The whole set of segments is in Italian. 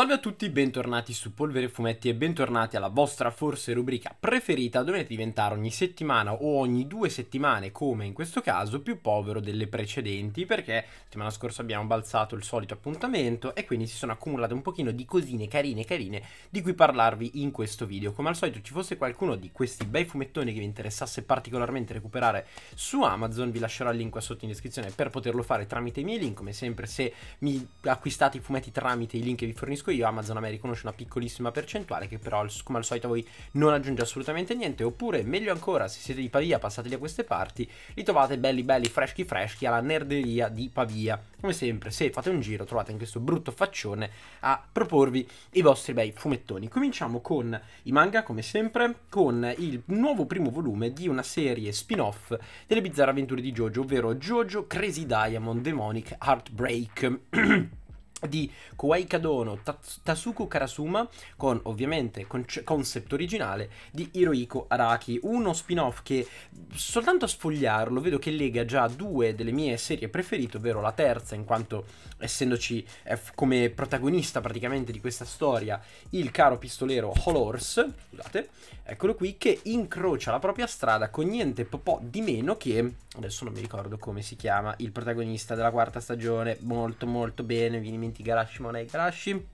Salve a tutti, bentornati su Polvere Fumetti e bentornati alla vostra forse rubrica preferita dove diventare ogni settimana o ogni due settimane, come in questo caso, più povero delle precedenti perché la settimana scorsa abbiamo balzato il solito appuntamento e quindi si sono accumulate un pochino di cosine carine carine di cui parlarvi in questo video. Come al solito ci fosse qualcuno di questi bei fumettoni che vi interessasse particolarmente recuperare su Amazon, vi lascerò il link qua sotto in descrizione per poterlo fare tramite i miei link, come sempre se mi acquistate i fumetti tramite i link che vi fornisco dico io, Amazon America me una piccolissima percentuale che però come al solito a voi non aggiunge assolutamente niente, oppure meglio ancora se siete di Pavia passateli a queste parti, li trovate belli belli freschi freschi alla nerderia di Pavia. Come sempre, se fate un giro trovate anche questo brutto faccione a proporvi i vostri bei fumettoni. Cominciamo con i manga, come sempre, con il nuovo primo volume di una serie spin-off delle bizzarre avventure di Jojo, ovvero Jojo Crazy Diamond Demonic Heartbreak. di Kuwai Kadono Tatsuku Karasuma con ovviamente concept originale di Hirohiko Araki, uno spin-off che soltanto a sfogliarlo vedo che lega già due delle mie serie preferite, ovvero la terza in quanto essendoci eh, come protagonista praticamente di questa storia il caro pistolero Holors, scusate, eccolo qui che incrocia la propria strada con niente po' di meno che adesso non mi ricordo come si chiama il protagonista della quarta stagione, molto molto bene, vieni momenti Garashi Monei Garashi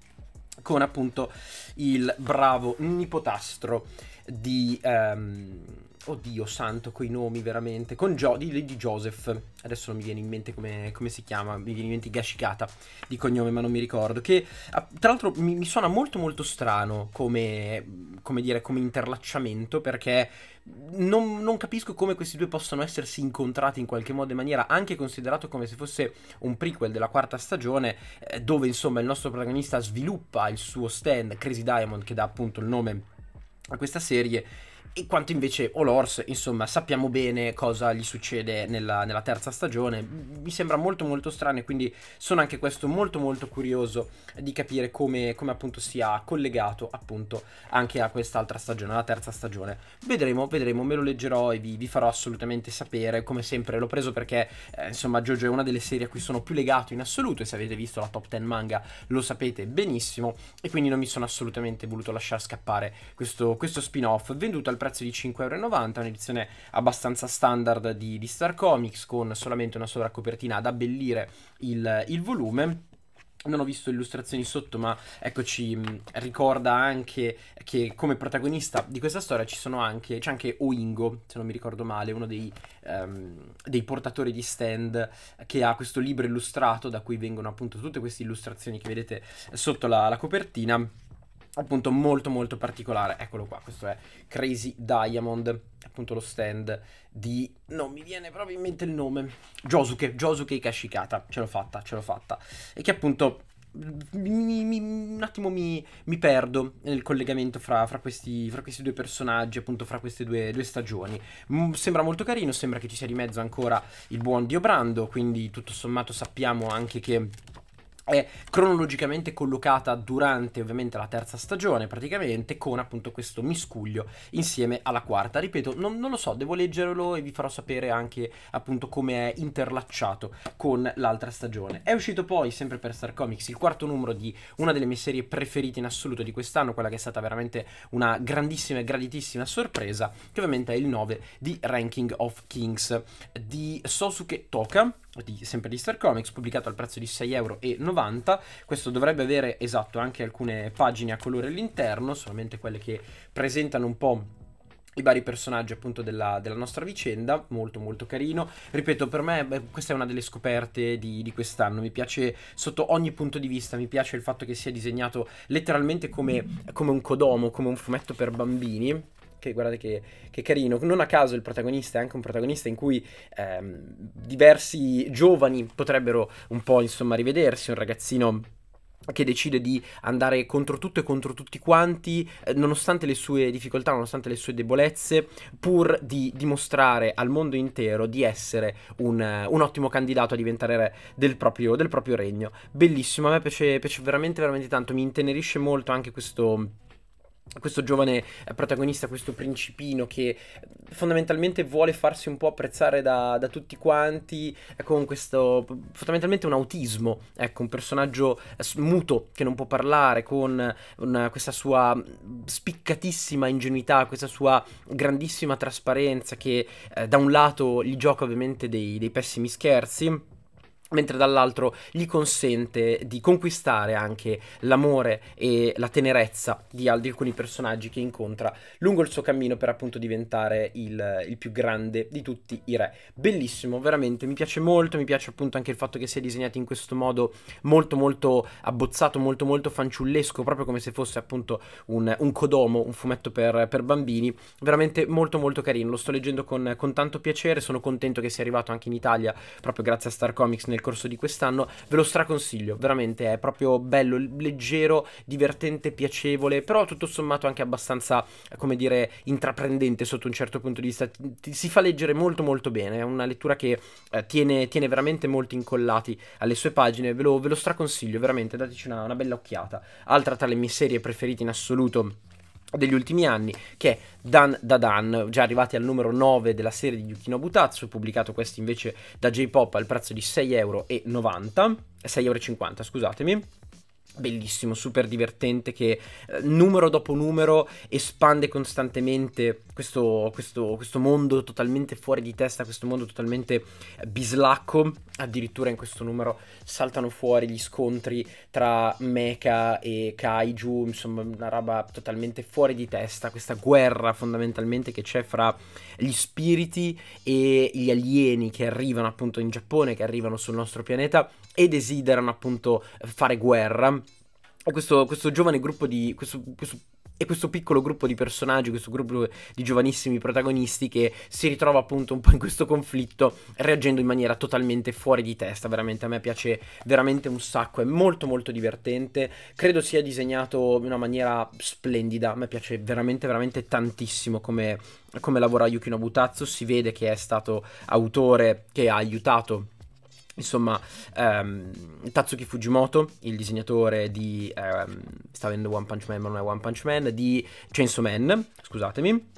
con appunto il bravo nipotastro di, um, Oddio santo, coi nomi veramente. Con jo- di, di Joseph. Adesso non mi viene in mente come, come si chiama. Mi viene in mente Gashikata di cognome, ma non mi ricordo. Che ah, tra l'altro mi, mi suona molto molto strano come, come, dire, come interlacciamento. Perché non, non capisco come questi due possano essersi incontrati in qualche modo e maniera anche considerato come se fosse un prequel della quarta stagione. Eh, dove insomma il nostro protagonista sviluppa il suo stand Crazy Diamond, che dà appunto il nome a questa serie in quanto invece Olors, insomma, sappiamo bene cosa gli succede nella, nella terza stagione. Mi sembra molto molto strano e quindi sono anche questo molto molto curioso di capire come, come appunto sia collegato appunto anche a quest'altra stagione, alla terza stagione. Vedremo, vedremo, me lo leggerò e vi, vi farò assolutamente sapere. Come sempre l'ho preso perché, eh, insomma, Jojo è una delle serie a cui sono più legato in assoluto e se avete visto la top 10 manga lo sapete benissimo e quindi non mi sono assolutamente voluto lasciare scappare questo, questo spin-off venduto al prezzo prezzo di 5,90€, un'edizione abbastanza standard di, di, Star Comics con solamente una sovracopertina ad abbellire il, il volume. Non ho visto illustrazioni sotto, ma eccoci, mm, ricorda anche che come protagonista di questa storia ci sono anche, c'è anche Oingo, se non mi ricordo male, uno dei, um, dei, portatori di stand che ha questo libro illustrato da cui vengono appunto tutte queste illustrazioni che vedete sotto la, la copertina appunto molto molto particolare. Eccolo qua, questo è Crazy Diamond, appunto lo stand di... non mi viene proprio in mente il nome. Josuke, Josuke Kashikata, ce l'ho fatta, ce l'ho fatta. E che appunto... Mi, mi, un attimo mi, mi, perdo nel collegamento fra, fra, questi, fra, questi, due personaggi, appunto fra queste due, due stagioni. M mm, sembra molto carino, sembra che ci sia di mezzo ancora il buon Dio Brando, quindi tutto sommato sappiamo anche che è cronologicamente collocata durante ovviamente la terza stagione praticamente con appunto questo miscuglio insieme alla quarta ripeto non, non lo so devo leggerlo e vi farò sapere anche appunto come è interlacciato con l'altra stagione è uscito poi sempre per Star Comics il quarto numero di una delle mie serie preferite in assoluto di quest'anno quella che è stata veramente una grandissima e graditissima sorpresa che ovviamente è il 9 di Ranking of Kings di Sosuke Toka di, sempre di Star Comics, pubblicato al prezzo di 6,90€. Questo dovrebbe avere esatto anche alcune pagine a colore all'interno, solamente quelle che presentano un po' i vari personaggi appunto della, della, nostra vicenda, molto molto carino. Ripeto, per me beh, questa è una delle scoperte di, di quest'anno, mi piace sotto ogni punto di vista, mi piace il fatto che sia disegnato letteralmente come, come un codomo, come un fumetto per bambini parte, guardate che, che, carino. Non a caso il protagonista è anche un protagonista in cui ehm, diversi giovani potrebbero un po' insomma rivedersi, un ragazzino che decide di andare contro tutto e contro tutti quanti, eh, nonostante le sue difficoltà, nonostante le sue debolezze, pur di dimostrare al mondo intero di essere un, eh, un ottimo candidato a diventare re del proprio, del proprio regno. Bellissimo, a me piace, piace veramente, veramente tanto, mi intenerisce molto anche questo questo giovane protagonista, questo principino che fondamentalmente vuole farsi un po' apprezzare da, da, tutti quanti eh, con questo fondamentalmente un autismo, ecco, un personaggio eh, muto che non può parlare, con una, questa sua spiccatissima ingenuità, questa sua grandissima trasparenza che eh, da un lato gli gioca ovviamente dei, dei pessimi scherzi mentre dall'altro gli consente di conquistare anche l'amore e la tenerezza di, alcuni personaggi che incontra lungo il suo cammino per appunto diventare il, il, più grande di tutti i re. Bellissimo, veramente, mi piace molto, mi piace appunto anche il fatto che sia disegnato in questo modo molto molto abbozzato, molto molto fanciullesco, proprio come se fosse appunto un, un codomo, un fumetto per, per, bambini, veramente molto molto carino, lo sto leggendo con, con tanto piacere, sono contento che sia arrivato anche in Italia proprio grazie a Star Comics nel corso di quest'anno, ve lo straconsiglio, veramente è proprio bello, leggero, divertente, piacevole, però tutto sommato anche abbastanza, come dire, intraprendente sotto un certo punto di vista, si fa leggere molto molto bene, è una lettura che eh, tiene, tiene, veramente molti incollati alle sue pagine, ve lo, ve lo straconsiglio, veramente, dateci una, una bella occhiata. Altra tra le mie serie preferite in assoluto degli ultimi anni che è Dan da Dan, già arrivati al numero 9 della serie di Yukino Butatsu, pubblicato questo invece da J-Pop al prezzo di 6,90€, 6,50€, scusatemi bellissimo, super divertente che eh, numero dopo numero espande costantemente questo, questo, questo mondo totalmente fuori di testa, questo mondo totalmente bislacco. Addirittura in questo numero saltano fuori gli scontri tra mecha e kaiju, insomma una roba totalmente fuori di testa, questa guerra fondamentalmente che c'è fra gli spiriti e gli alieni che arrivano appunto in Giappone, che arrivano sul nostro pianeta e desiderano appunto fare guerra. Questo, questo giovane gruppo di. Questo, questo e questo piccolo gruppo di personaggi, questo gruppo di giovanissimi protagonisti che si ritrova appunto un po' in questo conflitto reagendo in maniera totalmente fuori di testa, veramente a me piace veramente un sacco, è molto molto divertente, credo sia disegnato in una maniera splendida, a me piace veramente veramente tantissimo come, come lavora Yukino Butazzo, si vede che è stato autore che ha aiutato Insomma, um, Tatsuki Fujimoto, il disegnatore di. Um, ehm, stavo vedendo One Punch Man, ma non è One Punch Man, di Chainsaw Man, scusatemi.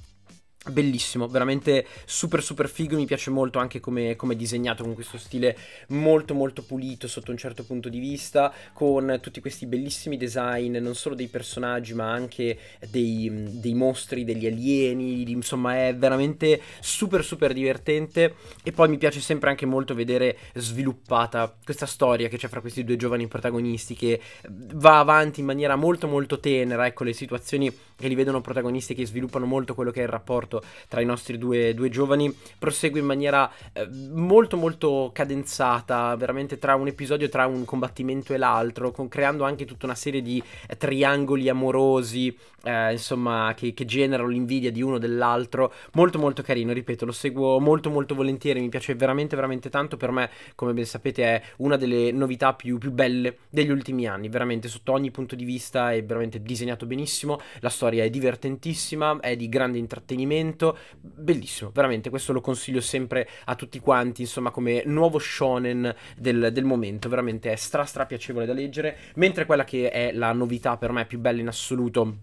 Bellissimo, veramente super super figo, mi piace molto anche come, è disegnato con questo stile molto molto pulito sotto un certo punto di vista, con tutti questi bellissimi design non solo dei personaggi ma anche dei, dei mostri, degli alieni, insomma è veramente super super divertente e poi mi piace sempre anche molto vedere sviluppata questa storia che c'è fra questi due giovani protagonisti che va avanti in maniera molto molto tenera, ecco le situazioni che li vedono protagonisti che sviluppano molto quello che è il rapporto tra i nostri due, due giovani prosegue in maniera eh, molto molto cadenzata, veramente tra un episodio, tra un combattimento e l'altro, con, creando anche tutta una serie di eh, triangoli amorosi eh, insomma, che, che generano l'invidia di uno o dell'altro. Molto molto carino, ripeto, lo seguo molto molto volentieri, mi piace veramente veramente tanto. Per me, come ben sapete, è una delle novità più, più belle degli ultimi anni, veramente sotto ogni punto di vista è veramente disegnato benissimo, la storia è divertentissima, è di grande intrattenimento, bellissimo, veramente questo lo consiglio sempre a tutti quanti, insomma, come nuovo shonen del, del momento, veramente è stra stra piacevole da leggere, mentre quella che è la novità per me più bella in assoluto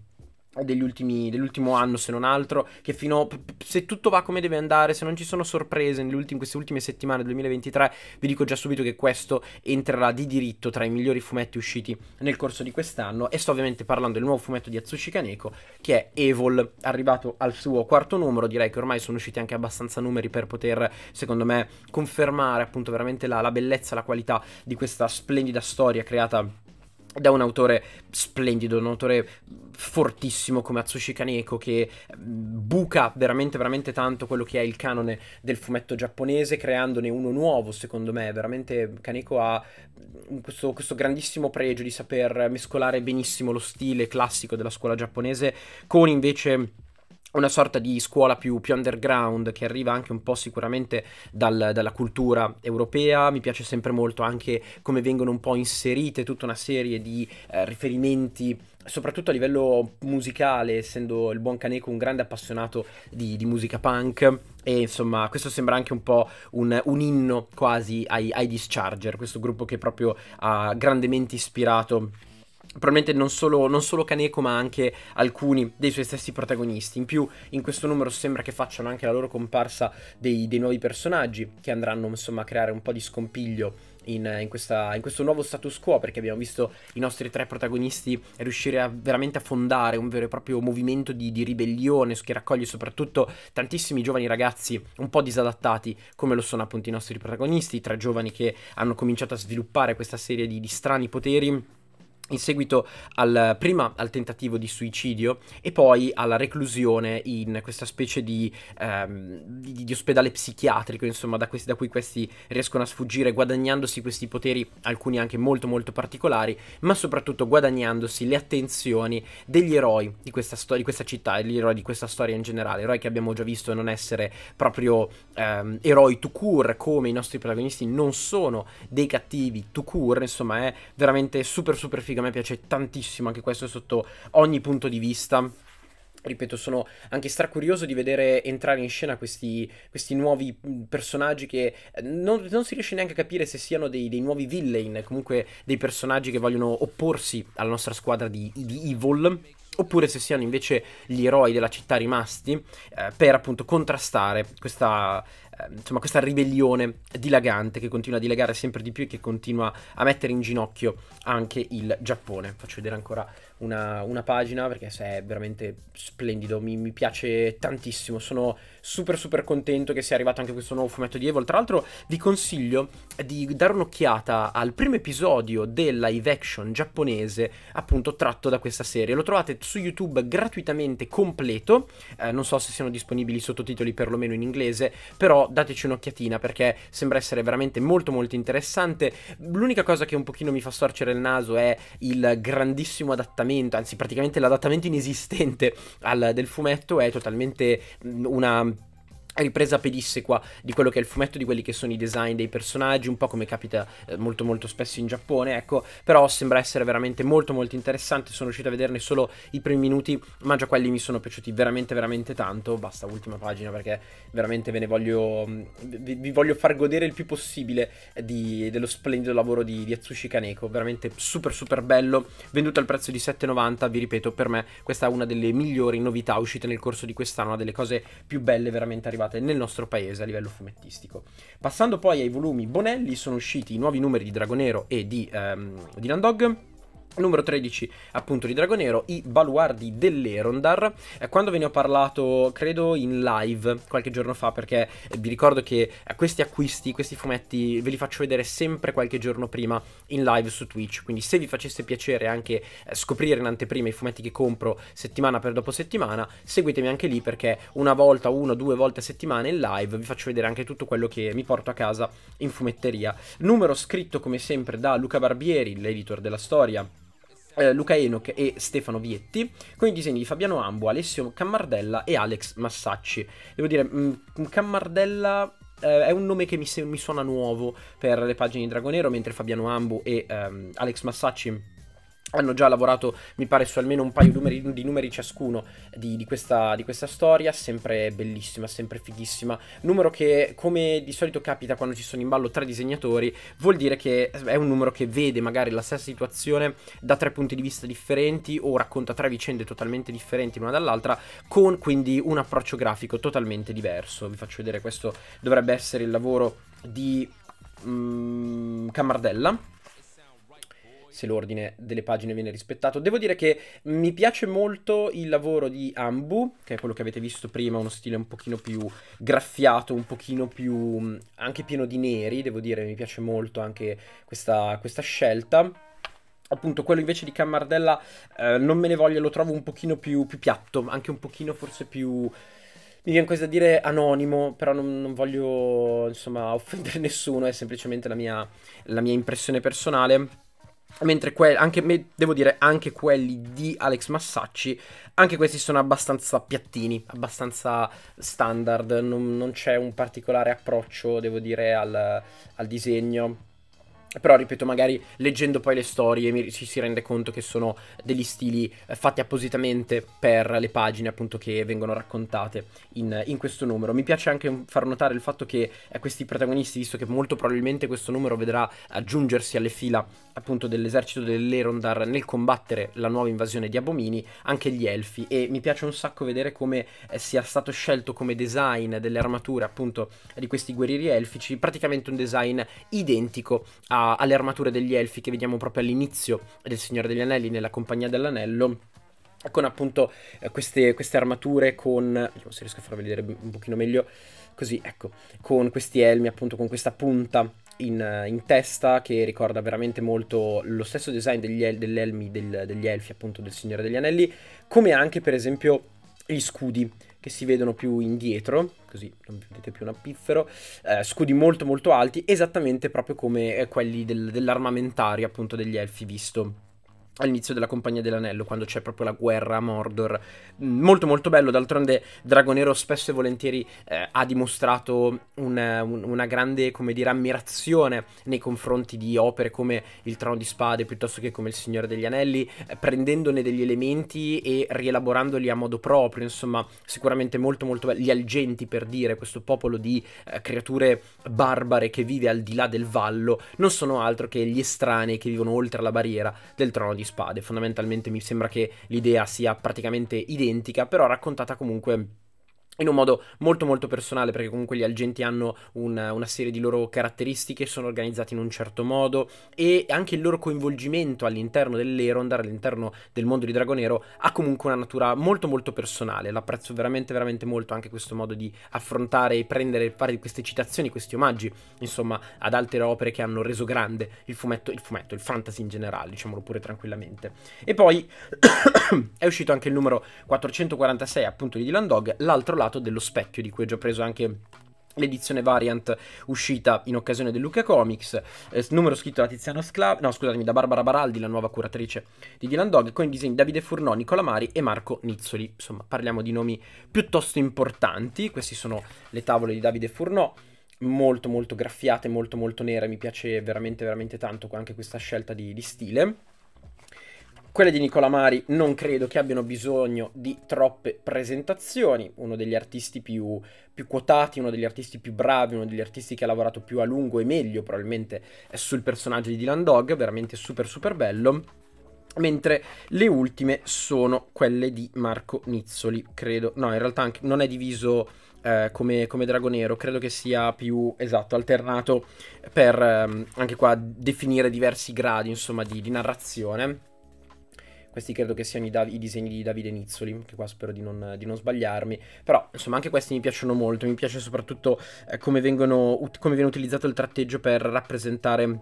degli ultimi, dell'ultimo anno, se non altro, che fino se tutto va come deve andare, se non ci sono sorprese in queste ultime settimane del 2023, vi dico già subito che questo entrerà di diritto tra i migliori fumetti usciti nel corso di quest'anno e sto ovviamente parlando del nuovo fumetto di Atsushi Kaneko che è Evol, arrivato al suo quarto numero, direi che ormai sono usciti anche abbastanza numeri per poter, secondo me, confermare appunto veramente la, la bellezza, la qualità di questa splendida storia creata da un autore splendido, un autore fortissimo come Atsushi Kaneko che mm, buca veramente veramente tanto quello che è il canone del fumetto giapponese creandone uno nuovo secondo me, veramente Kaneko ha mm, questo, questo grandissimo pregio di saper mescolare benissimo lo stile classico della scuola giapponese con invece una sorta di scuola più, più, underground che arriva anche un po' sicuramente dal, dalla cultura europea, mi piace sempre molto anche come vengono un po' inserite tutta una serie di eh, riferimenti soprattutto a livello musicale, essendo il buon Kaneko un grande appassionato di, di, musica punk. E insomma, questo sembra anche un po' un, un inno quasi ai, ai Discharger, questo gruppo che proprio ha grandemente ispirato probabilmente non solo, non solo Kaneko ma anche alcuni dei suoi stessi protagonisti. In più in questo numero sembra che facciano anche la loro comparsa dei, dei nuovi personaggi che andranno insomma a creare un po' di scompiglio in, in, questa, in, questo nuovo status quo perché abbiamo visto i nostri tre protagonisti riuscire a, veramente a fondare un vero e proprio movimento di, di, ribellione che raccoglie soprattutto tantissimi giovani ragazzi un po' disadattati come lo sono appunto i nostri protagonisti, tre giovani che hanno cominciato a sviluppare questa serie di, di strani poteri in seguito al, prima al tentativo di suicidio e poi alla reclusione in questa specie di, ehm, di, di ospedale psichiatrico, insomma, da, questi, da, cui questi riescono a sfuggire guadagnandosi questi poteri, alcuni anche molto molto particolari, ma soprattutto guadagnandosi le attenzioni degli eroi di questa, storia di questa città, e gli eroi di questa storia in generale, eroi che abbiamo già visto non essere proprio ehm, eroi to cure, come i nostri protagonisti non sono dei cattivi to cure, insomma, è veramente super super figo grafica, a me piace tantissimo anche questo sotto ogni punto di vista ripeto, sono anche stracurioso di vedere entrare in scena questi, questi nuovi mm, personaggi che eh, non, non, si riesce neanche a capire se siano dei, dei, nuovi villain, comunque dei personaggi che vogliono opporsi alla nostra squadra di, di Evil. Oppure se siano invece gli eroi della città rimasti eh, per appunto contrastare questa Ehm, insomma, questa ribellione dilagante che continua a dilagare sempre di più e che continua a mettere in ginocchio anche il Giappone. Faccio vedere ancora una, una pagina perché è veramente splendido, mi, mi, piace tantissimo, sono super super contento che sia arrivato anche questo nuovo fumetto di Evil. Tra l'altro vi consiglio di dare un'occhiata al primo episodio della live action giapponese appunto tratto da questa serie. Lo trovate su YouTube gratuitamente completo, eh, non so se siano disponibili i sottotitoli perlomeno in inglese, però dateci un'occhiatina perché sembra essere veramente molto molto interessante. L'unica cosa che un pochino mi fa storcere il naso è il grandissimo adattamento, anzi praticamente l'adattamento inesistente al, del fumetto è totalmente mm, una ripresa pedissequa di quello che è il fumetto, di quelli che sono i design dei personaggi, un po' come capita eh, molto molto spesso in Giappone, ecco, però sembra essere veramente molto molto interessante, sono riuscito a vederne solo i primi minuti, ma già quelli mi sono piaciuti veramente veramente tanto, basta ultima pagina perché veramente ve ne voglio, mm, vi, vi voglio far godere il più possibile di, dello splendido lavoro di, di Atsushi Kaneko, veramente super super bello, venduto al prezzo di 7,90, vi ripeto, per me questa è una delle migliori novità uscite nel corso di quest'anno, una delle cose più belle veramente arrivate scusate, nel nostro paese a livello fumettistico. Passando poi ai volumi Bonelli, sono usciti i nuovi numeri di Dragonero e di, ehm, di Landog Numero 13, appunto, di Dragonero, i baluardi dell'Erondar. Eh, quando ve ne ho parlato, credo, in live qualche giorno fa, perché eh, vi ricordo che eh, questi acquisti, questi fumetti, ve li faccio vedere sempre qualche giorno prima in live su Twitch. Quindi se vi facesse piacere anche scoprire in anteprima i fumetti che compro settimana per dopo settimana, seguitemi anche lì perché una volta, una, due volte a settimana in live vi faccio vedere anche tutto quello che mi porto a casa in fumetteria. Numero scritto come sempre da Luca Barbieri, l'editor della storia eh, Luca Enoch e Stefano Vietti, con i disegni di Fabiano Ambo, Alessio Cammardella e Alex Massacci. Devo dire, mh, mm, Cammardella eh, è un nome che mi, mi, suona nuovo per le pagine di Dragonero, mentre Fabiano Ambo e ehm, Alex Massacci hanno già lavorato, mi pare, su almeno un paio numeri, di numeri ciascuno di, di, questa, di, questa, storia, sempre bellissima, sempre fighissima. Numero che, come di solito capita quando ci sono in ballo tre disegnatori, vuol dire che è un numero che vede magari la stessa situazione da tre punti di vista differenti o racconta tre vicende totalmente differenti l'una dall'altra, con quindi un approccio grafico totalmente diverso. Vi faccio vedere, questo dovrebbe essere il lavoro di mm, Camardella se l'ordine delle pagine viene rispettato. Devo dire che mi piace molto il lavoro di Ambu, che è quello che avete visto prima, uno stile un pochino più graffiato, un pochino più anche pieno di neri, devo dire, mi piace molto anche questa, questa scelta appunto quello invece di Cammardella eh, non me ne voglio, lo trovo un pochino più, più, piatto, anche un pochino forse più... Mi viene quasi da dire anonimo, però non, non voglio insomma offendere nessuno, è semplicemente la mia, la mia impressione personale. Mentre quelli, anche, devo dire, anche quelli di Alex Massacci, anche questi sono abbastanza piattini, abbastanza standard, non, non c'è un particolare approccio, devo dire, al, al disegno. Però, ripeto, magari leggendo poi le storie ci si rende conto che sono degli stili eh, fatti appositamente per le pagine appunto che vengono raccontate in, in questo numero. Mi piace anche far notare il fatto che eh, questi protagonisti, visto che molto probabilmente questo numero vedrà aggiungersi alle fila appunto dell'esercito dell'Erondar nel combattere la nuova invasione di Abomini, anche gli elfi e mi piace un sacco vedere come eh, sia stato scelto come design delle armature appunto di questi guerrieri elfici, praticamente un design identico a, alle armature degli elfi che vediamo proprio all'inizio del Signore degli Anelli nella Compagnia dell'Anello con appunto eh, queste, queste armature con vediamo se riesco a far vedere un pochino meglio così ecco con questi elmi appunto con questa punta in, eh, in, testa che ricorda veramente molto lo stesso design degli, el degli elmi, del, degli elfi appunto del Signore degli Anelli, come anche per esempio gli scudi che si vedono più indietro, così non vedete più un appiffero, eh, scudi molto molto alti, esattamente proprio come eh, quelli del, dell'armamentario appunto degli elfi visto all'inizio della Compagnia dell'Anello, quando c'è proprio la guerra a Mordor. Mm, molto molto bello, d'altronde Dragonero spesso e volentieri eh, ha dimostrato una, un, una grande, dire, ammirazione nei confronti di opere come Il Trono di Spade piuttosto che come Il Signore degli Anelli, eh, prendendone degli elementi e rielaborandoli a modo proprio, insomma, sicuramente molto molto bello. Gli Algenti, per dire, questo popolo di eh, creature barbare che vive al di là del vallo, non sono altro che gli estranei che vivono oltre la barriera del Trono di spade. Fondamentalmente mi sembra che l'idea sia praticamente identica, però raccontata comunque in un modo molto molto personale perché comunque gli algenti hanno una, una, serie di loro caratteristiche, sono organizzati in un certo modo e anche il loro coinvolgimento all'interno dell'Erondar, all'interno del mondo di Dragonero ha comunque una natura molto molto personale, l'apprezzo veramente veramente molto anche questo modo di affrontare e prendere, fare queste citazioni, questi omaggi insomma ad altre opere che hanno reso grande il fumetto, il, fumetto, il fantasy in generale diciamolo pure tranquillamente e poi è uscito anche il numero 446 appunto di Dylan Dog, l'altro lato parlato dello specchio di cui ho già preso anche l'edizione variant uscita in occasione del Luca Comics, eh, numero scritto da Tiziano Sclav, no scusatemi, da Barbara Baraldi, la nuova curatrice di Dylan Dog, con i disegni di Davide Furnò, Nicola Mari e Marco Nizzoli. Insomma, parliamo di nomi piuttosto importanti, queste sono le tavole di Davide Furnò, molto molto graffiate, molto molto nere, mi piace veramente veramente tanto anche questa scelta di, di stile. Quelle di Nicola Mari non credo che abbiano bisogno di troppe presentazioni, uno degli artisti più, più, quotati, uno degli artisti più bravi, uno degli artisti che ha lavorato più a lungo e meglio probabilmente è sul personaggio di Dylan Dog, veramente super super bello. Mentre le ultime sono quelle di Marco Nizzoli, credo. No, in realtà anche, non è diviso eh, come, come Dragonero, credo che sia più esatto, alternato per ehm, anche qua definire diversi gradi, insomma, di, di narrazione questi credo che siano i, Dav- i disegni di Davide Nizzoli, che qua spero di non, di non, sbagliarmi. Però, insomma, anche questi mi piacciono molto. Mi piace soprattutto eh, come, vengono, ut- come viene utilizzato il tratteggio per rappresentare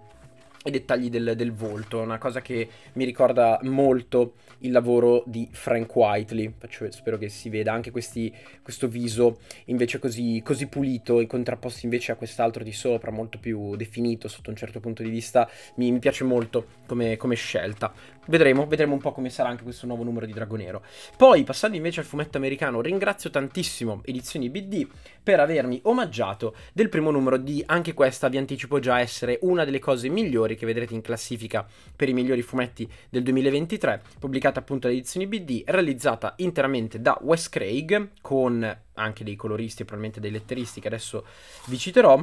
i dettagli del, del, volto, una cosa che mi ricorda molto il lavoro di Frank Whiteley, Faccio, spero che si veda anche questi, questo viso invece così, così pulito, in contrapposto invece a quest'altro di sopra, molto più definito sotto un certo punto di vista, mi, mi piace molto come, come, scelta. Vedremo, vedremo un po' come sarà anche questo nuovo numero di Dragonero. Poi, passando invece al fumetto americano, ringrazio tantissimo Edizioni BD per avermi omaggiato del primo numero di anche questa vi anticipo già essere una delle cose migliori che vedrete in classifica per i migliori fumetti del 2023, pubblicata appunto da edizioni BD, realizzata interamente da Wes Craig con anche dei coloristi e probabilmente dei letteristi che adesso vi citerò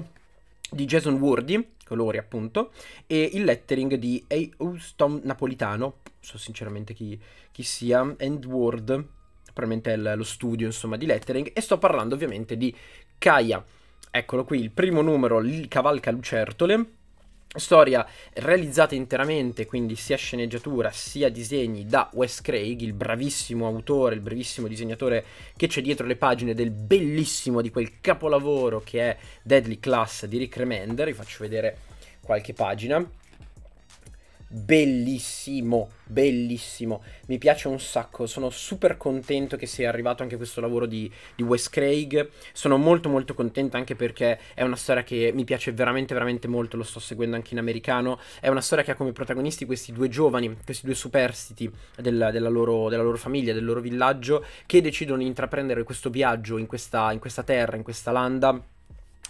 di Jason Wardy, colori appunto, e il lettering di Houston Napolitano, so sinceramente chi, chi sia, and Word, probabilmente è lo studio insomma di lettering e sto parlando ovviamente di Kaya. Eccolo qui, il primo numero, il Cavalca Lucertole, storia realizzata interamente, quindi sia sceneggiatura sia disegni da Wes Craig, il bravissimo autore, il bravissimo disegnatore che c'è dietro le pagine del bellissimo di quel capolavoro che è Deadly Class di Rick Remender, vi faccio vedere qualche pagina bellissimo, bellissimo. Mi piace un sacco, sono super contento che sia arrivato anche questo lavoro di, di Wes Craig. Sono molto molto contento anche perché è una storia che mi piace veramente veramente molto, lo sto seguendo anche in americano. È una storia che ha come protagonisti questi due giovani, questi due superstiti della, della, loro, della loro, famiglia, del loro villaggio, che decidono di intraprendere questo viaggio in questa, in questa terra, in questa landa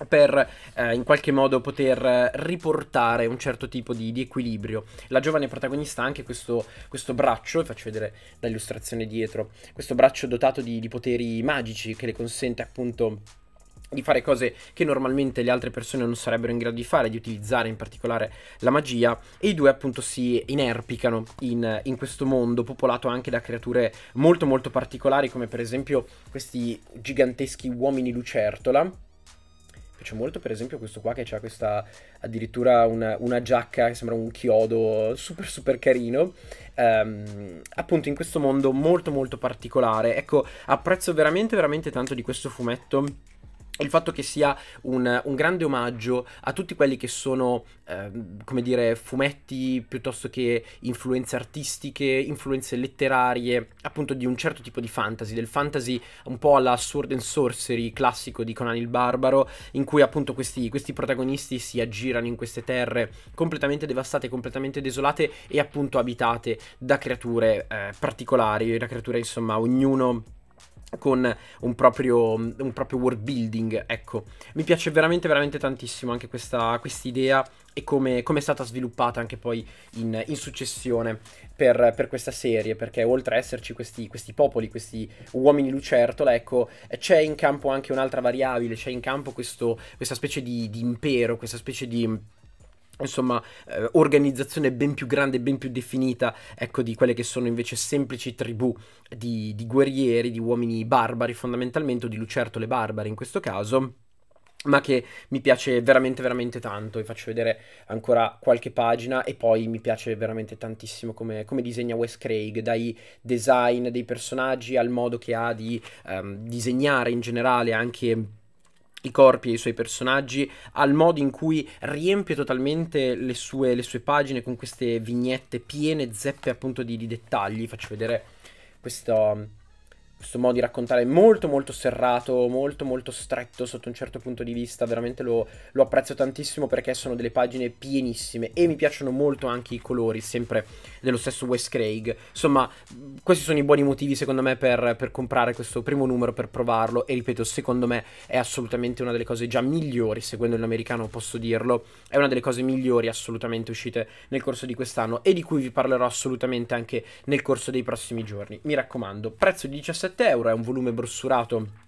per eh, in qualche modo poter riportare un certo tipo di, di equilibrio. La giovane protagonista ha anche questo, questo braccio, vi faccio vedere l'illustrazione dietro, questo braccio dotato di, di poteri magici che le consente appunto di fare cose che normalmente le altre persone non sarebbero in grado di fare, di utilizzare in particolare la magia, e i due appunto si inerpicano in, in questo mondo popolato anche da creature molto molto particolari come per esempio questi giganteschi uomini lucertola piace molto per esempio questo qua che ha questa addirittura una, una, giacca che sembra un chiodo super super carino. Um, appunto in questo mondo molto molto particolare. Ecco, apprezzo veramente veramente tanto di questo fumetto il fatto che sia un, un, grande omaggio a tutti quelli che sono, eh, come dire, fumetti piuttosto che influenze artistiche, influenze letterarie, appunto di un certo tipo di fantasy, del fantasy un po' alla Sword and Sorcery classico di Conan il Barbaro, in cui appunto questi, questi protagonisti si aggirano in queste terre completamente devastate, completamente desolate e appunto abitate da creature eh, particolari, da creature insomma ognuno con un proprio, un proprio, world building, ecco. Mi piace veramente, veramente tantissimo anche questa idea e come, come, è stata sviluppata anche poi in, in successione per, per, questa serie, perché oltre ad esserci questi, questi popoli, questi uomini lucertola, ecco, c'è in campo anche un'altra variabile, c'è in campo questo, questa specie di, di impero, questa specie di insomma eh, organizzazione ben più grande, ben più definita, ecco, di quelle che sono invece semplici tribù di, di guerrieri, di uomini barbari fondamentalmente, o di lucertole barbare in questo caso ma che mi piace veramente veramente tanto vi faccio vedere ancora qualche pagina e poi mi piace veramente tantissimo come, come disegna Wes Craig dai design dei personaggi al modo che ha di um, disegnare in generale anche i corpi e i suoi personaggi, al modo in cui riempie totalmente le sue, le sue pagine con queste vignette piene, zeppe appunto di, di dettagli. Faccio vedere questo questo modo di raccontare è molto molto serrato, molto molto stretto sotto un certo punto di vista, veramente lo, lo, apprezzo tantissimo perché sono delle pagine pienissime e mi piacciono molto anche i colori, sempre dello stesso Wes Craig. Insomma, questi sono i buoni motivi secondo me per, per comprare questo primo numero, per provarlo e ripeto, secondo me è assolutamente una delle cose già migliori, seguendo l'americano posso dirlo, è una delle cose migliori assolutamente uscite nel corso di quest'anno e di cui vi parlerò assolutamente anche nel corso dei prossimi giorni. Mi raccomando, prezzo di 17 17 euro, è un volume brossurato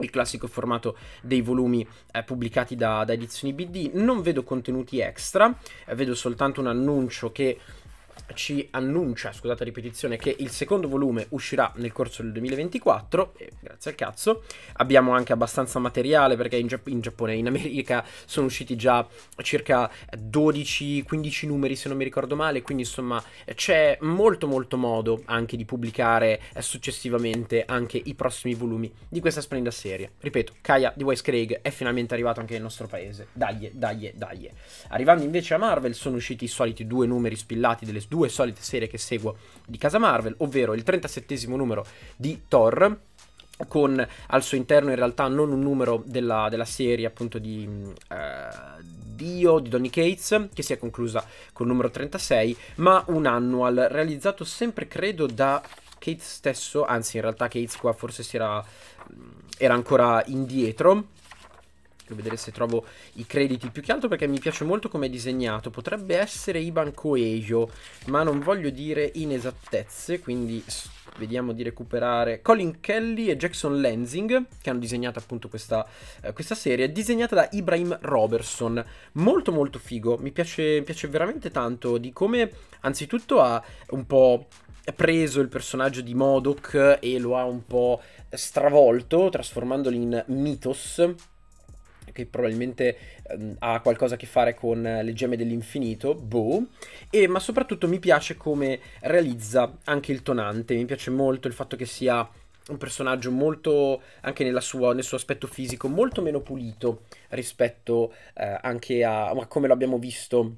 il classico formato dei volumi eh, pubblicati da, da, edizioni BD, non vedo contenuti extra, eh, vedo soltanto un annuncio che ci annuncia, scusate ripetizione, che il secondo volume uscirà nel corso del 2024, e grazie al cazzo. Abbiamo anche abbastanza materiale perché in, Giapp- in Giappone e in America sono usciti già circa 12-15 numeri se non mi ricordo male, quindi insomma c'è molto molto modo anche di pubblicare successivamente anche i prossimi volumi di questa splendida serie. Ripeto, Kaya di Wise Craig è finalmente arrivato anche nel nostro paese. Dagli, dagli, dagli. Arrivando invece a Marvel sono usciti i soliti due numeri spillati delle due due solite serie che seguo di casa Marvel, ovvero il 37 numero di Thor, con al suo interno in realtà non un numero della, della serie appunto di uh, mm, eh, Dio di Donny Cates che si è conclusa col numero 36 ma un annual realizzato sempre credo da Cates stesso anzi in realtà Cates qua forse si era, mm, era ancora indietro vedere se trovo i crediti più che altro perché mi piace molto come è disegnato potrebbe essere Iban Coelho ma non voglio dire inesattezze quindi vediamo di recuperare Colin Kelly e Jackson Lansing che hanno disegnato appunto questa, eh, questa serie disegnata da Ibrahim Robertson molto molto figo mi piace, mi piace veramente tanto di come anzitutto ha un po' preso il personaggio di Modoc e lo ha un po' stravolto trasformandolo in mitos che probabilmente ehm, ha qualcosa a che fare con eh, le gemme dell'infinito, boh, e, ma soprattutto mi piace come realizza anche il tonante, mi piace molto il fatto che sia un personaggio molto, anche sua, nel suo aspetto fisico, molto meno pulito rispetto eh, anche a, a come lo abbiamo visto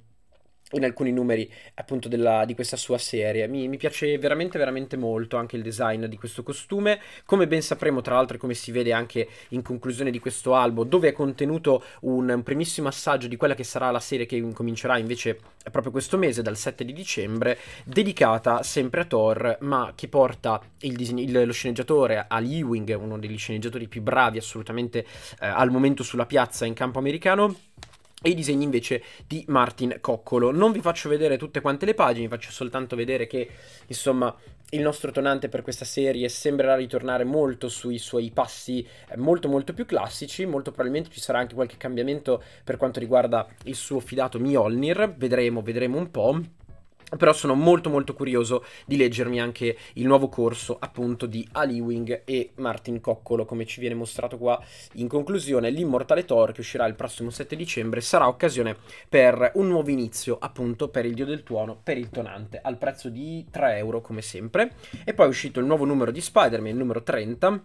in alcuni numeri appunto della, di questa sua serie. Mi, mi, piace veramente veramente molto anche il design di questo costume, come ben sapremo tra l'altro e come si vede anche in conclusione di questo albo, dove è contenuto un, un primissimo assaggio di quella che sarà la serie che incomincerà invece proprio questo mese, dal 7 di dicembre, dedicata sempre a Thor, ma che porta il, il, lo sceneggiatore a Ewing, uno degli sceneggiatori più bravi assolutamente eh, al momento sulla piazza in campo americano, e i disegni invece di Martin Coccolo. Non vi faccio vedere tutte quante le pagine, vi faccio soltanto vedere che, insomma, il nostro tonante per questa serie sembrerà ritornare molto sui suoi passi eh, molto molto più classici, molto probabilmente ci sarà anche qualche cambiamento per quanto riguarda il suo fidato Mjolnir, vedremo, vedremo un po'. Però sono molto molto curioso di leggermi anche il nuovo corso appunto di Ali Wing e Martin Coccolo come ci viene mostrato qua in conclusione. L'Immortale Thor che uscirà il prossimo 7 dicembre sarà occasione per un nuovo inizio appunto per il Dio del Tuono, per il Tonante, al prezzo di 3 euro come sempre. E poi è uscito il nuovo numero di Spider-Man, numero 30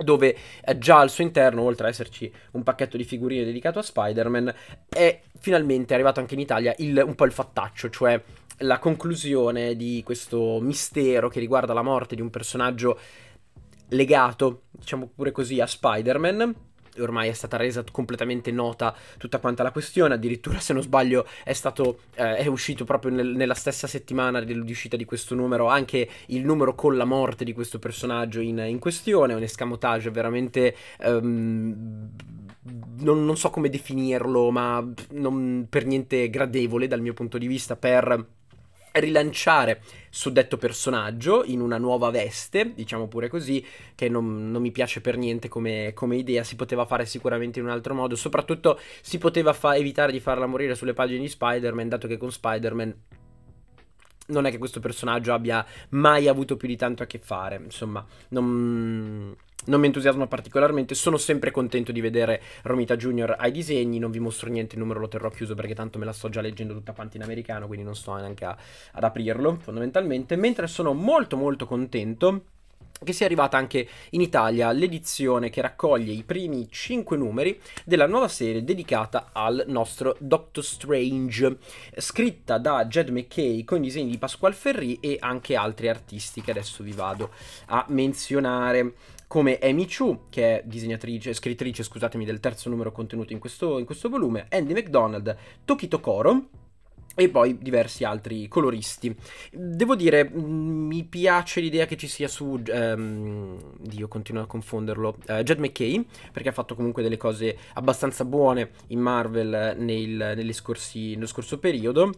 dove eh, già al suo interno, oltre ad esserci un pacchetto di figurine dedicato a Spider-Man, è finalmente arrivato anche in Italia il, un po' il fattaccio, cioè la conclusione di questo mistero che riguarda la morte di un personaggio legato, diciamo pure così, a Spider-Man. Ormai è stata resa completamente nota tutta quanta la questione, addirittura se non sbaglio è, stato, eh, è uscito proprio nel, nella stessa settimana dell'uscita di questo numero anche il numero con la morte di questo personaggio in, in questione, è un escamotage veramente... Um, non, non so come definirlo, ma non per niente gradevole dal mio punto di vista per rilanciare suddetto personaggio in una nuova veste, diciamo pure così, che non, non mi piace per niente come, come, idea, si poteva fare sicuramente in un altro modo, soprattutto si poteva evitare di farla morire sulle pagine di Spider-Man, dato che con Spider-Man non è che questo personaggio abbia mai avuto più di tanto a che fare, insomma, non... non mi entusiasma particolarmente, sono sempre contento di vedere Romita Junior ai disegni, non vi mostro niente, il numero lo terrò chiuso perché tanto me la sto già leggendo tutta quanti in americano, quindi non sto neanche a... ad aprirlo fondamentalmente, mentre sono molto molto contento che sia arrivata anche in Italia l'edizione che raccoglie i primi 5 numeri della nuova serie dedicata al nostro Doctor Strange, scritta da Jed McKay con i disegni di Pasquale Ferri e anche altri artisti che adesso vi vado a menzionare come Amy Chu, che è disegnatrice, scrittrice, scusatemi, del terzo numero contenuto in questo, in questo volume, Andy McDonald, Tokito Koro, e poi diversi altri coloristi. Devo dire, mm, mi piace l'idea che ci sia su... Um, Dio, continuo a confonderlo. Uh, Jed McKay, perché ha fatto comunque delle cose abbastanza buone in Marvel nel, scorsi, nello scorso periodo.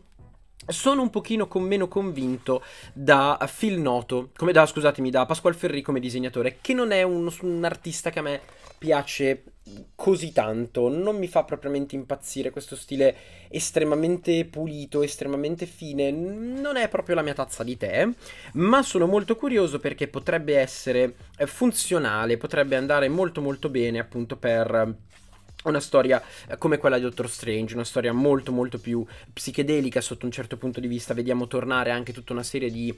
Sono un pochino con meno convinto da Phil Noto, come da, scusatemi, da Pasquale Ferri come disegnatore, che non è un, un artista che a me piace così tanto, non mi fa propriamente impazzire questo stile estremamente pulito, estremamente fine, non è proprio la mia tazza di tè, ma sono molto curioso perché potrebbe essere funzionale, potrebbe andare molto molto bene appunto per una storia eh, come quella di Doctor Strange, una storia molto molto più psichedelica sotto un certo punto di vista, vediamo tornare anche tutta una serie di,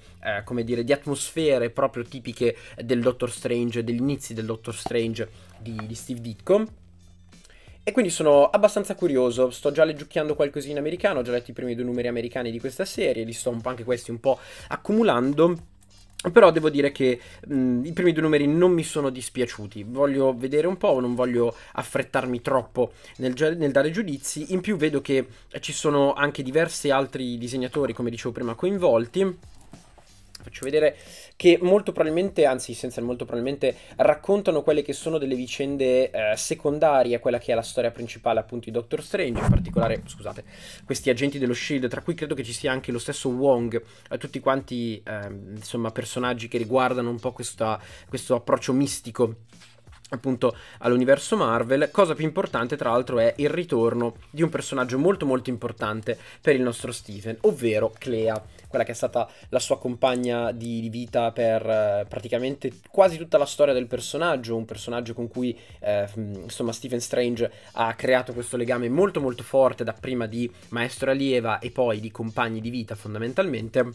eh, dire, di atmosfere proprio tipiche del Doctor Strange, degli inizi del Doctor Strange di, di Steve Ditko. E quindi sono abbastanza curioso, sto già leggiucchiando qualcosina americano, ho già letto i primi due numeri americani di questa serie, li sto un po' anche questi un po' accumulando però devo dire che mh, i primi due numeri non mi sono dispiaciuti. Voglio vedere un po', non voglio affrettarmi troppo nel, nel, dare giudizi. In più vedo che ci sono anche diversi altri disegnatori, come dicevo prima, coinvolti faccio vedere che molto probabilmente, anzi senza molto probabilmente, raccontano quelle che sono delle vicende eh, secondarie a quella che è la storia principale appunto di Doctor Strange, in particolare, scusate, questi agenti dello SHIELD, tra cui credo che ci sia anche lo stesso Wong, eh, tutti quanti eh, insomma personaggi che riguardano un po' questa, questo approccio mistico appunto all'universo Marvel. Cosa più importante, tra l'altro, è il ritorno di un personaggio molto molto importante per il nostro Steven, ovvero Clea, quella che è stata la sua compagna di vita per eh, praticamente quasi tutta la storia del personaggio, un personaggio con cui eh, insomma Stephen Strange ha creato questo legame molto molto forte dapprima di maestro allieva e poi di compagni di vita fondamentalmente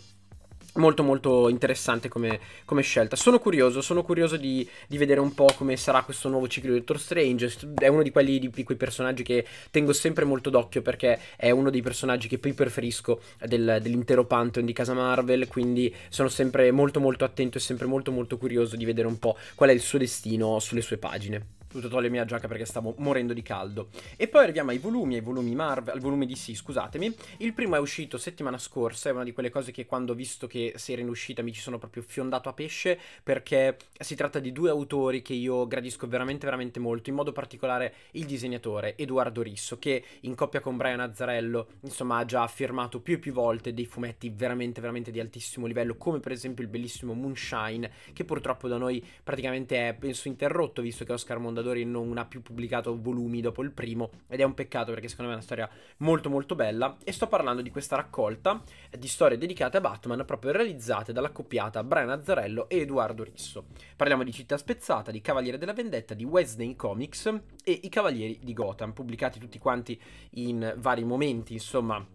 molto molto interessante come, come, scelta. Sono curioso, sono curioso di, di, vedere un po' come sarà questo nuovo ciclo di Doctor Strange. È uno di, quelli, di, di quei personaggi che tengo sempre molto d'occhio perché è uno dei personaggi che più preferisco del, dell'intero pantheon di casa Marvel, quindi sono sempre molto molto attento e sempre molto molto curioso di vedere un po' qual è il suo destino sulle sue pagine dovuto togliere la giacca perché stavo morendo di caldo. E poi arriviamo ai volumi, ai volumi Marvel, al volume DC, scusatemi. Il primo è uscito settimana scorsa, è una di quelle cose che quando ho visto che si era in uscita mi ci sono proprio fiondato a pesce, perché si tratta di due autori che io gradisco veramente veramente molto, in modo particolare il disegnatore Edoardo Risso, che in coppia con Brian Azzarello, insomma, ha già firmato più e più volte dei fumetti veramente veramente di altissimo livello, come per esempio il bellissimo Moonshine, che purtroppo da noi praticamente è penso interrotto visto che Oscar Mondo Mondadori non ha più pubblicato volumi dopo il primo ed è un peccato perché secondo me è una storia molto molto bella e sto parlando di questa raccolta di storie dedicate a Batman proprio realizzate dalla coppiata Brian Azzarello e Edoardo Risso. Parliamo di Città Spezzata, di Cavaliere della Vendetta, di Wednesday Comics e I Cavalieri di Gotham, pubblicati tutti quanti in vari momenti, insomma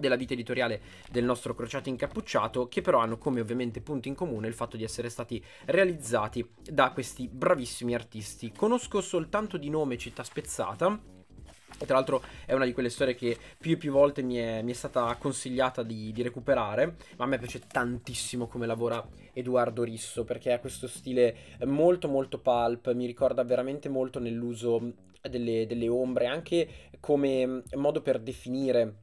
della vita editoriale del nostro crociato incappucciato, che però hanno come ovviamente punto in comune il fatto di essere stati realizzati da questi bravissimi artisti. Conosco soltanto di nome Città Spezzata, e tra l'altro è una di quelle storie che più e più volte mi è, mi è stata consigliata di, di, recuperare, ma a me piace tantissimo come lavora Edoardo Risso, perché ha questo stile molto molto pulp, mi ricorda veramente molto nell'uso delle, delle ombre, anche come modo per definire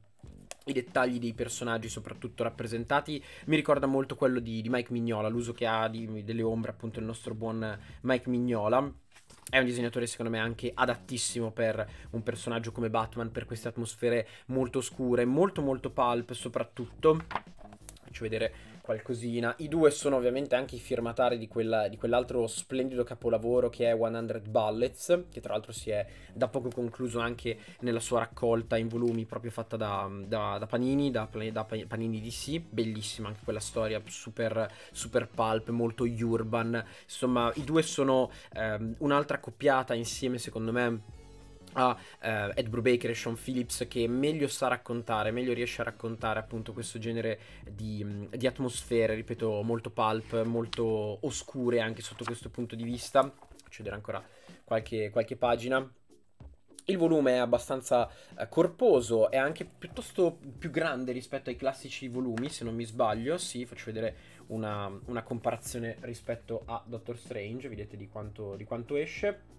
i dettagli dei personaggi soprattutto rappresentati mi ricorda molto quello di, di Mike Mignola, l'uso che ha di, delle ombre appunto il nostro buon Mike Mignola. È un disegnatore secondo me anche adattissimo per un personaggio come Batman, per queste atmosfere molto scure, molto molto pulp soprattutto. Faccio vedere qualcosina. I due sono ovviamente anche i firmatari di, quella, di quell'altro splendido capolavoro che è 100 Bullets, che tra l'altro si è da poco concluso anche nella sua raccolta in volumi proprio fatta da, da, da Panini, da, da, Panini DC. Bellissima anche quella storia, super, super pulp, molto urban. Insomma, i due sono ehm, un'altra coppiata insieme secondo me a eh, Ed Brubaker e Sean Phillips che meglio sa raccontare, meglio riesce a raccontare appunto questo genere di, di atmosfere, ripeto, molto pulp, molto oscure anche sotto questo punto di vista. Faccio vedere ancora qualche, qualche pagina. Il volume è abbastanza eh, corposo, è anche piuttosto più grande rispetto ai classici volumi, se non mi sbaglio. Sì, faccio vedere una, una comparazione rispetto a Doctor Strange, vedete di quanto, di quanto esce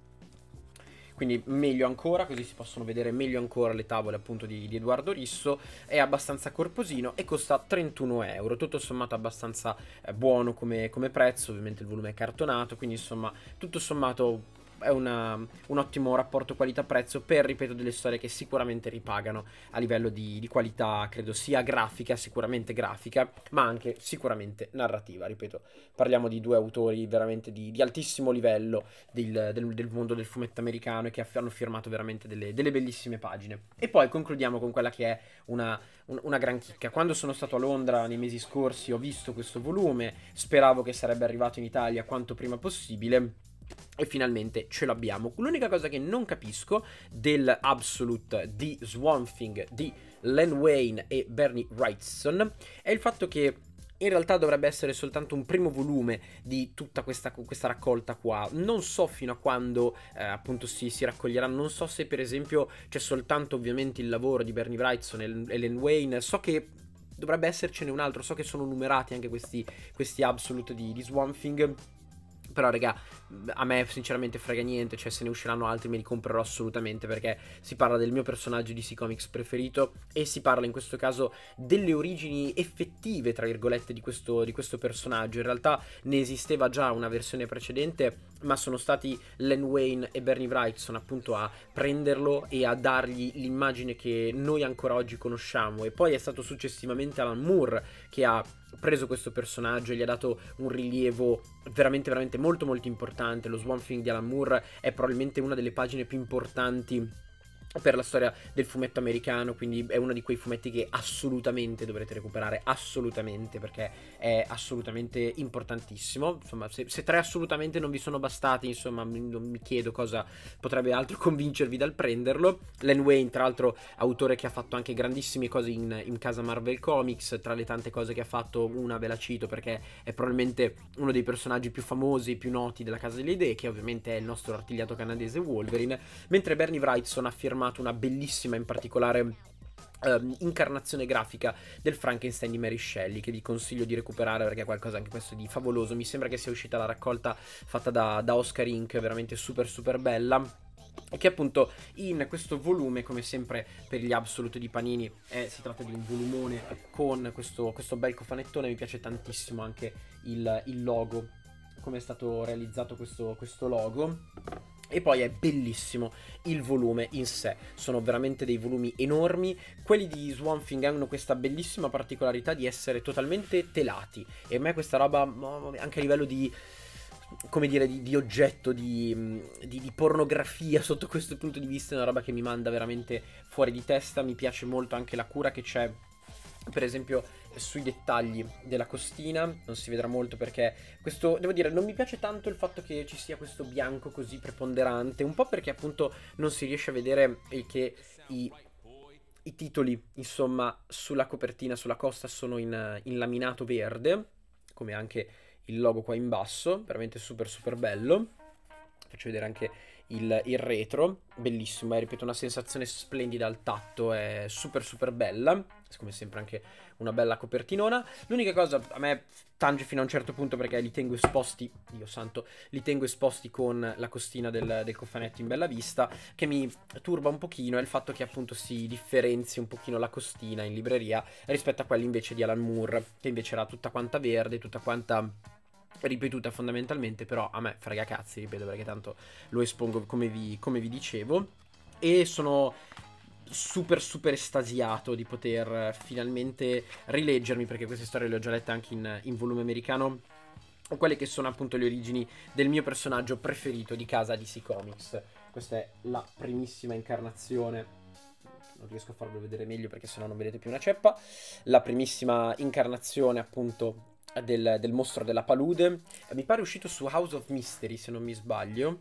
quindi meglio ancora, così si possono vedere meglio ancora le tavole appunto di, di Edoardo Risso, è abbastanza corposino e costa 31 euro, tutto sommato abbastanza eh, buono come, come prezzo, ovviamente il volume è cartonato, quindi insomma tutto sommato è una, un ottimo rapporto qualità-prezzo per, ripeto, delle storie che sicuramente ripagano a livello di, di qualità, credo sia grafica, sicuramente grafica, ma anche sicuramente narrativa, ripeto. Parliamo di due autori veramente di, di altissimo livello del, del, del, mondo del fumetto americano e che hanno firmato veramente delle, delle bellissime pagine. E poi concludiamo con quella che è una, una gran chicca. Quando sono stato a Londra nei mesi scorsi ho visto questo volume, speravo che sarebbe arrivato in Italia quanto prima possibile e finalmente ce l'abbiamo. L'unica cosa che non capisco dell'Absolute di Swamping di Len Wayne e Bernie Wrightson è il fatto che in realtà dovrebbe essere soltanto un primo volume di tutta questa, questa raccolta qua. Non so fino a quando eh, appunto si, si, raccoglierà, non so se per esempio c'è soltanto ovviamente il lavoro di Bernie Wrightson e, e Len Wayne, so che dovrebbe essercene un altro, so che sono numerati anche questi, questi Absolute di, di Swamp Thing però, raga, a me sinceramente frega niente. Cioè, se ne usciranno altri me li comprerò assolutamente. Perché si parla del mio personaggio di DC Comics preferito. E si parla in questo caso delle origini effettive, tra virgolette, di questo, di questo personaggio. In realtà ne esisteva già una versione precedente. Ma sono stati Len Wayne e Bernie Wrightson appunto a prenderlo e a dargli l'immagine che noi ancora oggi conosciamo. E poi è stato successivamente Alan Moore che ha preso questo personaggio e gli ha dato un rilievo veramente veramente molto molto importante. Lo Swamp Thing di Alan Moore è probabilmente una delle pagine più importanti per la storia del fumetto americano, quindi è uno di quei fumetti che assolutamente dovrete recuperare, assolutamente, perché è assolutamente importantissimo. Insomma, se, se tre assolutamente non vi sono bastati, insomma, mi, mi chiedo cosa potrebbe altro convincervi dal prenderlo. Len Wayne, tra l'altro, autore che ha fatto anche grandissime cose in, in casa Marvel Comics, tra le tante cose che ha fatto, una ve la cito perché è probabilmente uno dei personaggi più famosi, e più noti della casa delle idee, che ovviamente è il nostro artigliato canadese Wolverine, mentre Bernie Wrightson ha firmato amato una bellissima in particolare Um, incarnazione grafica del Frankenstein di Mary Shelley che vi consiglio di recuperare perché è qualcosa anche questo di favoloso mi sembra che sia uscita la raccolta fatta da, da Oscar Inc veramente super super bella che appunto in questo volume, come sempre per gli Absolute di Panini, eh, si tratta di un volumone con questo, questo bel cofanettone, mi piace tantissimo anche il, il logo, come è stato realizzato questo, questo logo e poi è bellissimo il volume in sé, sono veramente dei volumi enormi. Quelli di Swamp Thing hanno questa bellissima particolarità di essere totalmente telati e a me questa roba, anche a livello di come dire, di, di oggetto, di, di, di, pornografia sotto questo punto di vista, è una roba che mi manda veramente fuori di testa. Mi piace molto anche la cura che c'è per esempio sui dettagli della costina, non si vedrà molto perché questo, devo dire, non mi piace tanto il fatto che ci sia questo bianco così preponderante, un po' perché appunto non si riesce a vedere che i, i titoli, insomma, sulla copertina, sulla costa sono in, in laminato verde, come anche il logo qua in basso, veramente super super bello. Faccio vedere anche il, il, retro, bellissimo, è eh, ripeto una sensazione splendida al tatto, è super super bella come sempre anche una bella copertinona. L'unica cosa a me tange fino a un certo punto perché li tengo esposti, Dio santo, li tengo esposti con la costina del, del cofanetto in bella vista, che mi turba un pochino è il fatto che appunto si differenzi un pochino la costina in libreria rispetto a quella invece di Alan Moore, che invece era tutta quanta verde, tutta quanta ripetuta fondamentalmente, però a me frega cazzi, ripeto, perché tanto lo espongo come vi, come vi dicevo. E sono super super estasiato di poter eh, finalmente rileggermi perché queste storie le ho già lette anche in, in volume americano quelle che sono appunto le origini del mio personaggio preferito di casa DC Comics. Questa è la primissima incarnazione. Non riesco a farvelo vedere meglio perché sennò non vedete più una ceppa. La primissima incarnazione appunto del, del mostro della palude. Mi pare uscito su House of Mystery se non mi sbaglio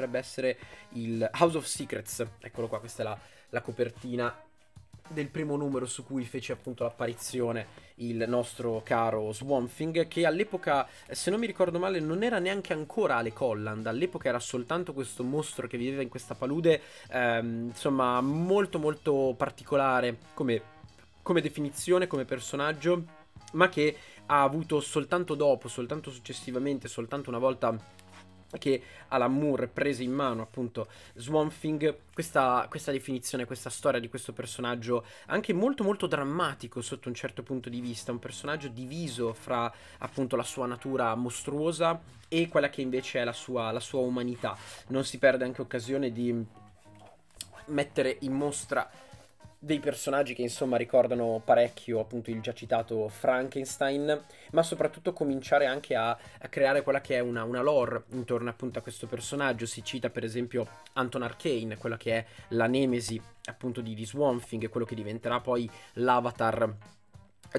dovrebbe essere il House of Secrets. Eccolo qua, questa è la, la copertina del primo numero su cui fece appunto l'apparizione il nostro caro Swamping, che all'epoca, se non mi ricordo male, non era neanche ancora Ale Colland, all'epoca era soltanto questo mostro che viveva in questa palude, ehm, insomma, molto molto particolare come, come definizione, come personaggio, ma che ha avuto soltanto dopo, soltanto successivamente, soltanto una volta che Alan Moore prese in mano appunto Swamping, questa, questa definizione, questa storia di questo personaggio anche molto molto drammatico sotto un certo punto di vista, un personaggio diviso fra appunto la sua natura mostruosa e quella che invece è la sua, la sua umanità. Non si perde anche occasione di mettere in mostra dei personaggi che insomma ricordano parecchio appunto il già citato Frankenstein, ma soprattutto cominciare anche a, a creare quella che è una, una, lore intorno appunto a questo personaggio. Si cita per esempio Anton Arcane, quella che è la nemesi appunto di, di Swamping, quello che diventerà poi l'avatar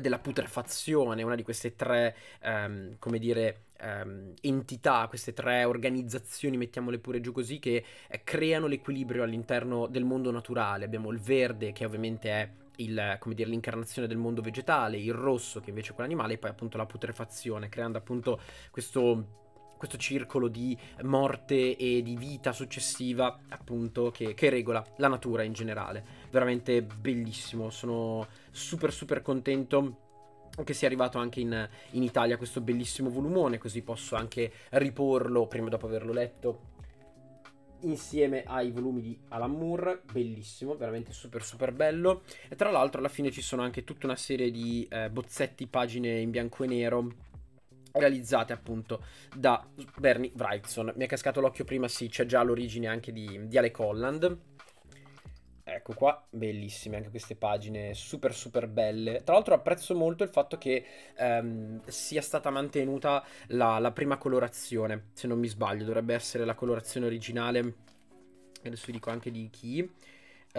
della putrefazione, una di queste tre, um, come dire, ehm, entità, queste tre organizzazioni, mettiamole pure giù così, che eh, creano l'equilibrio all'interno del mondo naturale. Abbiamo il verde, che ovviamente è il, come dire, l'incarnazione del mondo vegetale, il rosso, che invece è quell'animale, e poi appunto la putrefazione, creando appunto questo questo circolo di morte e di vita successiva, appunto, che, che, regola la natura in generale. Veramente bellissimo, sono super super contento che sia arrivato anche in, in Italia questo bellissimo volumone, così posso anche riporlo prima dopo averlo letto insieme ai volumi di Alan Moore, bellissimo, veramente super super bello. E tra l'altro alla fine ci sono anche tutta una serie di eh, bozzetti, pagine in bianco e nero realizzate appunto da Bernie Wrightson. Mi è cascato l'occhio prima, sì, c'è già l'origine anche di, di Alec Holland. Ecco qua, bellissime anche queste pagine, super super belle. Tra l'altro apprezzo molto il fatto che ehm, sia stata mantenuta la, la prima colorazione, se non mi sbaglio, dovrebbe essere la colorazione originale. Adesso vi dico anche di chi.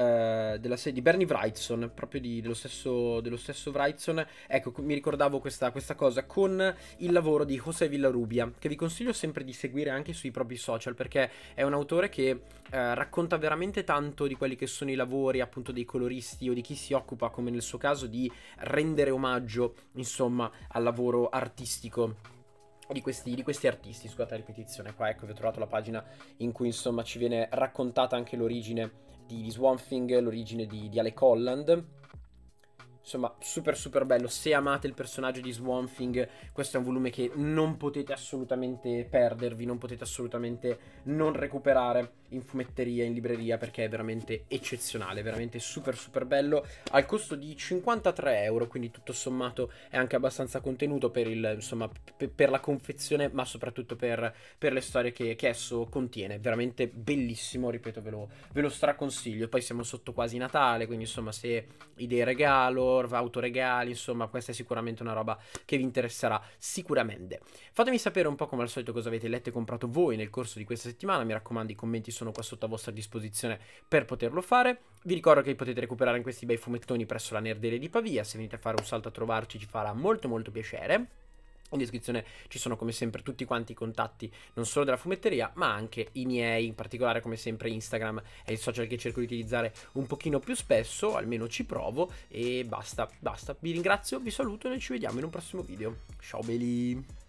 Eh, della serie di Bernie Wrightson, proprio di, dello, stesso, dello stesso Wrightson. Ecco, mi ricordavo questa, questa, cosa con il lavoro di José Villarubia, che vi consiglio sempre di seguire anche sui propri social, perché è un autore che eh, racconta veramente tanto di quelli che sono i lavori appunto dei coloristi o di chi si occupa, come nel suo caso, di rendere omaggio, insomma, al lavoro artistico. Di questi, di questi, artisti. Scusate la ripetizione qua, ecco, vi ho trovato la pagina in cui insomma ci viene raccontata anche l'origine di, di Swamp Thing, l'origine di, di Alec Holland Insomma, super super bello. Se amate il personaggio di Swamping, questo è un volume che non potete assolutamente perdervi, non potete assolutamente non recuperare in fumetteria, in libreria, perché è veramente eccezionale, veramente super super bello. Al costo di 53 euro, quindi tutto sommato è anche abbastanza contenuto per, il, insomma, per la confezione, ma soprattutto per, per le storie che, che, esso contiene. Veramente bellissimo, ripeto, ve lo, ve lo straconsiglio. Poi siamo sotto quasi Natale, quindi insomma, se idee regalo curva, autoregali, insomma questa è sicuramente una roba che vi interesserà sicuramente. Fatemi sapere un po' come al solito cosa avete letto e comprato voi nel corso di questa settimana, mi raccomando i commenti sono qua sotto a vostra disposizione per poterlo fare. Vi ricordo che potete recuperare in questi bei fumettoni presso la Nerdere di Pavia, se venite a fare un salto a trovarci ci farà molto molto piacere. In descrizione ci sono come sempre tutti quanti i contatti, non solo della fumetteria, ma anche i miei, in particolare come sempre Instagram è il social che cerco di utilizzare un pochino più spesso, almeno ci provo e basta, basta. Vi ringrazio, vi saluto e noi ci vediamo in un prossimo video. Ciao belli!